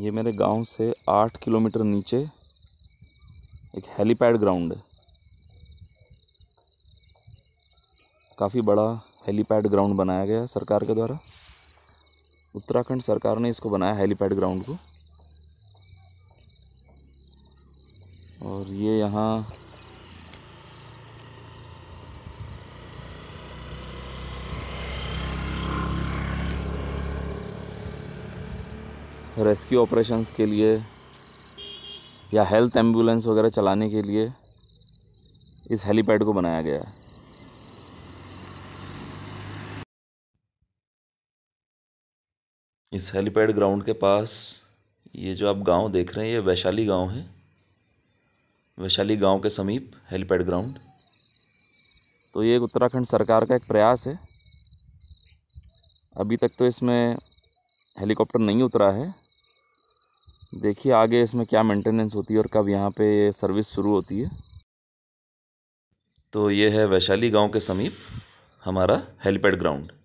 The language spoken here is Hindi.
ये मेरे गांव से आठ किलोमीटर नीचे एक हेलीपैड ग्राउंड है काफ़ी बड़ा हेलीपैड ग्राउंड बनाया गया सरकार के द्वारा उत्तराखंड सरकार ने इसको बनाया हेलीपैड ग्राउंड को और ये यहाँ रेस्क्यू ऑपरेशंस के लिए या हेल्थ एम्बुलेंस वगैरह चलाने के लिए इस हेलीपैड को बनाया गया है इस हेलीपैड ग्राउंड के पास ये जो आप गांव देख रहे हैं ये वैशाली गांव है वैशाली गांव के समीप हेलीपैड ग्राउंड तो ये उत्तराखंड सरकार का एक प्रयास है अभी तक तो इसमें हेलीकॉप्टर नहीं उतरा है देखिए आगे इसमें क्या मेंटेनेंस होती है और कब यहाँ पे सर्विस शुरू होती है तो ये है वैशाली गांव के समीप हमारा हेलीपैड ग्राउंड